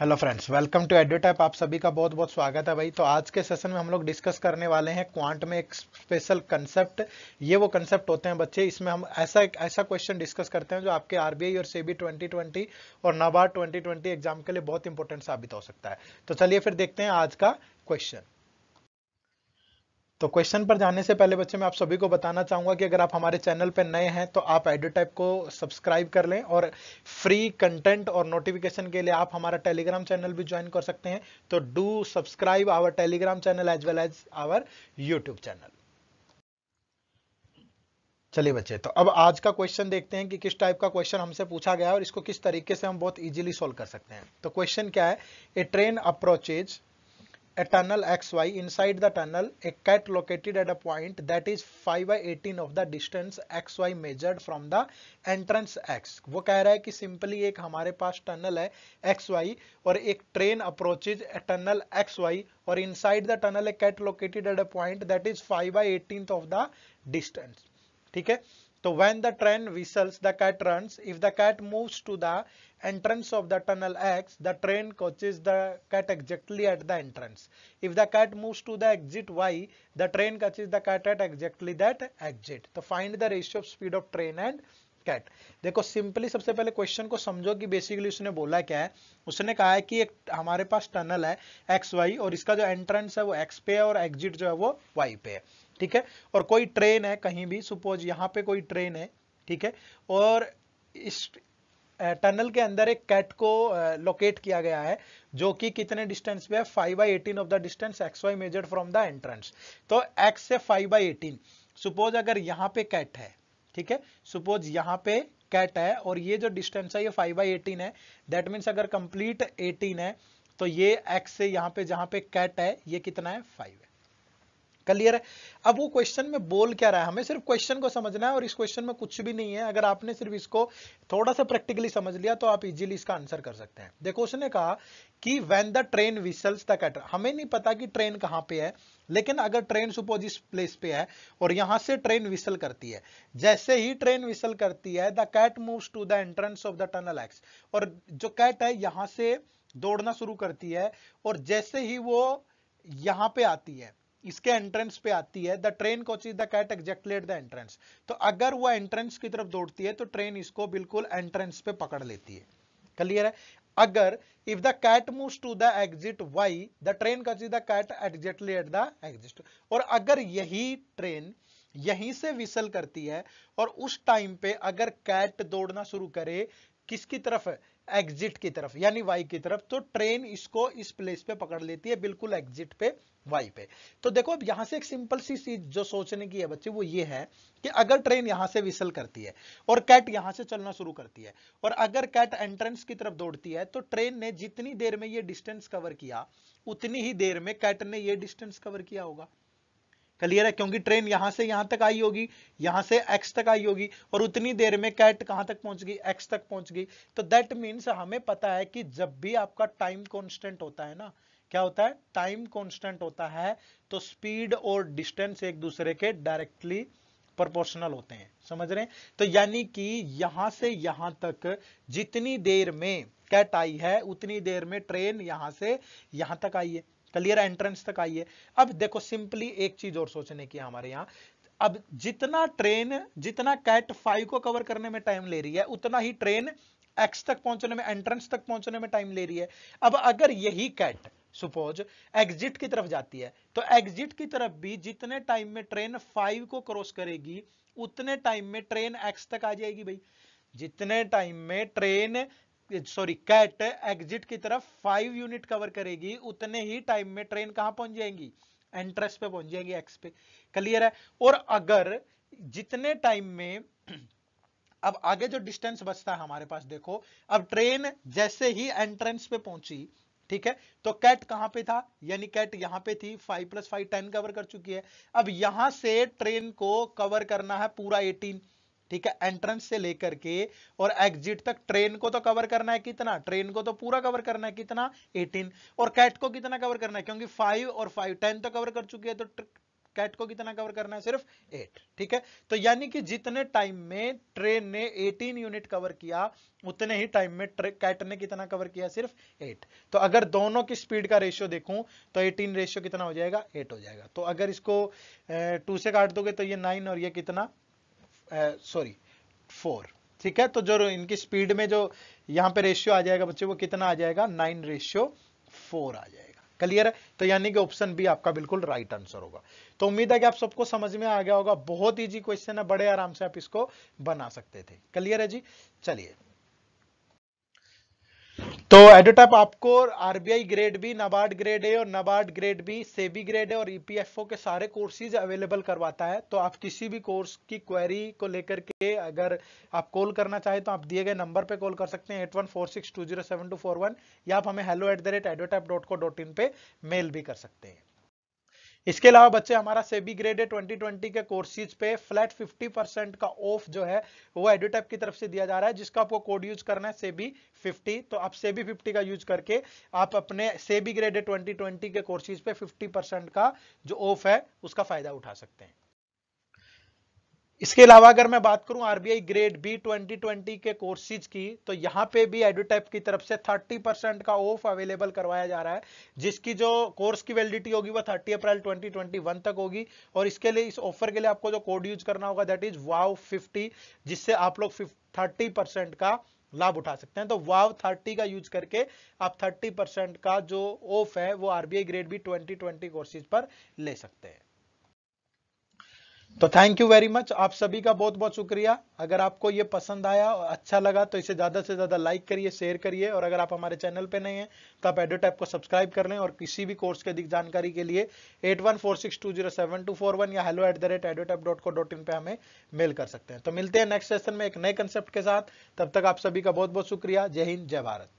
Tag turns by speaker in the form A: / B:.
A: hello friends welcome to EduTap आप सभी का बहुत बहुत स्वागत है भाई तो आज के सेशन में हम लोग डिस्कस करने वाले हैं क्वांट में एक स्पेशल कंसेप्ट ये वो कंसेप्ट होते हैं बच्चे इसमें हम ऐसा ऐसा क्वेश्चन डिस्कस करते हैं जो आपके आरबीआई और सेबी 2020 और नाबार्ड 2020 एग्जाम के लिए बहुत इंपॉर्टेंट साबित हो सकता है तो चलिए फिर देखते हैं आज का क्वेश्चन तो क्वेश्चन पर जाने से पहले बच्चे मैं आप सभी को बताना चाहूंगा कि अगर आप हमारे चैनल पर नए हैं तो आप एडोटाइप को सब्सक्राइब कर लें और फ्री कंटेंट और नोटिफिकेशन के लिए आप हमारा टेलीग्राम चैनल भी ज्वाइन कर सकते हैं तो do subscribe our Telegram channel as well as our YouTube channel चलिए बच्चे तो अब आज का क्वेश्चन देखते हैं कि किस टाइप का क्वेश्चन हमसे पूछा गया और इसको किस तरीके से हम बहुत इजीली सॉल्व कर सकते हैं तो क्वेश्चन क्या है a train approaches a tunnel xy inside the tunnel a cat located at a point that is 5 by 18 of the distance xy measured from the entrance x wo keh raha hai ki simply ek hamare paas tunnel hai xy aur ek train approaches a tunnel xy aur inside the tunnel a cat located at a point that is 5 by 18th of the distance theek hai तो when the train whistles the cat runs if the cat moves to the entrance of the tunnel X the train catches the cat exactly at the entrance if the cat moves to the exit Y the train catches the cat at exactly that exit तो find the ratio of speed of train and cat देखो simply सबसे पहले question को समझो कि basically उसने बोला क्या है उसने कहा है कि एक हमारे पास टनल है एक्स वाई और इसका जो एंट्रेंस है वो एक्स पे है और एग्जिट जो है वो वाई पे है ठीक है और कोई ट्रेन है कहीं भी सुपोज यहाँ पे कोई ट्रेन है ठीक है और इस टनल के अंदर एक कैट को लोकेट किया गया है जो कि कितने डिस्टेंस पे है five by eighteen of the distance X Y measured from the entrance तो एक्स से फाइव बाई एटीन सुपोज अगर यहाँ पे कैट है ठीक है सुपोज यहाँ पे कैट है और ये जो डिस्टेंस है ये फाइव बाई एटीन है दैट मीन्स अगर कंप्लीट एटीन है तो ये एक्स से यहाँ पे जहाँ पे कैट है ये कितना है फाइव है क्लियर है अब वो क्वेश्चन में बोल क्या रहा है हमें सिर्फ क्वेश्चन को समझना है और इस क्वेश्चन में कुछ भी नहीं है अगर आपने सिर्फ इसको थोड़ा सा प्रैक्टिकली समझ लिया तो आप इजीली इसका आंसर कर सकते हैं देखो उसने कहा कि when the train whistles the cat हमें नहीं पता कि ट्रेन कहाँ पे है लेकिन अगर ट्रेन सुपोज इस प्लेस पे है और यहां से ट्रेन विसल करती है जैसे ही ट्रेन विसल करती है the cat moves to the entrance of the tunnel X और जो कैट है यहां से दौड़ना शुरू करती है और जैसे ही वो यहां पे आती है इसके एंट्रेंस पे आती है the train catches the cat exactly at the entrance तो अगर वह एंट्रेंस की तरफ दौड़ती है तो ट्रेन इसको बिल्कुल एंट्रेंस पे पकड़ लेती है क्लियर है अगर if the cat move to the exit Y the train catches the cat exactly at the exit और अगर यही ट्रेन यहीं से विसल करती है और उस टाइम पे अगर कैट दौड़ना शुरू करे किसकी तरफ है एग्जिट की तरफ यानी वाई की तरफ तो ट्रेन इसको इस प्लेस पे पकड़ लेती है बिल्कुल एग्जिट पे वाई पे तो देखो अब यहां से एक सिंपल सी चीज जो सोचने की है बच्चे वो ये है कि अगर ट्रेन यहां से विसल करती है और कैट यहां से चलना शुरू करती है और अगर कैट एंट्रेंस की तरफ दौड़ती है तो ट्रेन ने जितनी देर में ये डिस्टेंस कवर किया उतनी ही देर में कैट ने ये डिस्टेंस कवर किया होगा क्लियर है क्योंकि ट्रेन यहां से यहां तक आई होगी यहां से एक्स तक आई होगी और उतनी देर में कैट कहां तक पहुंच गई एक्स तक पहुंच गई तो दैट मीन्स हमें पता है कि जब भी आपका टाइम कॉन्स्टेंट होता है ना क्या होता है टाइम कॉन्स्टेंट होता है तो स्पीड और डिस्टेंस एक दूसरे के डायरेक्टली प्रोपोर्शनल होते हैं समझ रहे हैं तो यानी कि यहां से यहां तक जितनी देर में कैट आई है उतनी देर में ट्रेन यहां से यहां तक आई है क्लियर एंट्रेंस तक आई है अब देखो सिंपली एक चीज और सोचने की हमारे यहाँ अब जितना ट्रेन जितना कैट फाइव को कवर करने में टाइम ले रही है उतना ही ट्रेन एक्स तक पहुंचने में एंट्रेंस तक पहुंचने में टाइम ले रही है अब अगर यही कैट सुपोज एग्जिट की तरफ जाती है तो एग्जिट की तरफ भी जितने टाइम में ट्रेन फाइव को क्रॉस करेगी उतने टाइम में ट्रेन एक्स तक आ जाएगी भाई जितने टाइम में ट्रेन सॉरी कैट एग्जिट की तरफ फाइव यूनिट कवर करेगी उतने ही टाइम में ट्रेन कहां पहुंच जाएगी एंट्रेस पे पहुंच जाएगी एक्स पे क्लियर है और अगर जितने टाइम में अब आगे जो डिस्टेंस बचता है हमारे पास देखो अब ट्रेन जैसे ही एंट्रेंस पे पहुंची ठीक है तो कैट कहां पे था यानी कैट यहां पे थी five plus five ten cover कर चुकी है अब यहां से ट्रेन को कवर करना है पूरा एटीन ठीक है एंट्रेंस से लेकर के और एग्जिट तक ट्रेन को तो कवर करना है कितना ट्रेन को तो पूरा कवर करना है कितना 18 और कैट को कितना कवर करना है क्योंकि 5 और 5 10 तो कवर कर चुकी है तो कैट को कितना कवर करना है सिर्फ 8 ठीक है तो यानी कि जितने टाइम में ट्रेन ने 18 यूनिट कवर किया उतने ही टाइम में कैट ने कितना कवर किया सिर्फ एट तो अगर दोनों की स्पीड का रेशियो देखूं तो एटीन रेशियो कितना हो जाएगा एट हो जाएगा तो अगर इसको टू से काट दोगे तो ये नाइन और ये कितना सॉरी फोर ठीक है तो जो इनकी स्पीड में जो यहाँ पे रेशियो आ जाएगा बच्चे वो कितना आ जाएगा नाइन रेशियो फोर आ जाएगा क्लियर है तो यानी कि ऑप्शन बी आपका बिल्कुल राइट आंसर होगा तो उम्मीद है कि आप सबको समझ में आ गया होगा बहुत इजी क्वेश्चन है बड़े आराम से आप इसको बना सकते थे क्लियर है जी चलिए तो एडोटैप आपको RBI grade B NABARD grade A और NABARD grade B SEBI grade A और ईपीएफओ e के सारे कोर्सेज अवेलेबल करवाता है तो आप किसी भी कोर्स की क्वेरी को लेकर के अगर आप कॉल करना चाहें तो आप दिए गए नंबर पे कॉल कर सकते हैं eight one four six two zero seven two four one या आप हमें hello at the rate EduTap dot co dot in पे मेल भी कर सकते हैं इसके अलावा बच्चे हमारा सेबी ग्रेड है 2020 के कोर्सेज पे फ्लैट 50 परसेंट का ऑफ जो है वो एडिटेप की तरफ से दिया जा रहा है जिसका आपको कोड यूज करना है सेबी 50 तो आप सेबी 50 का यूज करके आप अपने सेबी ग्रेड 2020 के कोर्सेज पे 50 परसेंट का जो ऑफ है उसका फायदा उठा सकते हैं इसके अलावा अगर मैं बात करूं आरबीआई ग्रेड बी 2020 के कोर्सेज की तो यहाँ पे भी एडुटेप की तरफ से 30 परसेंट का ऑफ अवेलेबल करवाया जा रहा है जिसकी जो कोर्स की वैलिडिटी होगी वो 30 अप्रैल 2021 तक होगी और इसके लिए इस ऑफर के लिए आपको जो कोड यूज करना होगा दैट इज वाव 50 जिससे आप लोग थर्टी परसेंट का लाभ उठा सकते हैं तो वाव 30 का यूज करके आप 30 परसेंट का जो ऑफ है वो RBI grade B twenty courses पर ले सकते हैं तो थैंक यू वेरी मच आप सभी का बहुत बहुत शुक्रिया अगर आपको ये पसंद आया और अच्छा लगा तो इसे ज़्यादा से ज़्यादा लाइक करिए शेयर करिए और अगर आप हमारे चैनल पे नहीं हैं तो आप एडोट ऐप को सब्सक्राइब कर लें और किसी भी कोर्स के अधिक जानकारी के लिए eight one four six two zero seven two four one या hello at the rate EduTap dot co dot in पर हमें मेल कर सकते हैं तो मिलते हैं नेक्स्ट सेशन में एक नए कंसेप्ट के साथ तब तक आप सभी का बहुत बहुत शुक्रिया जय हिंद जय भारत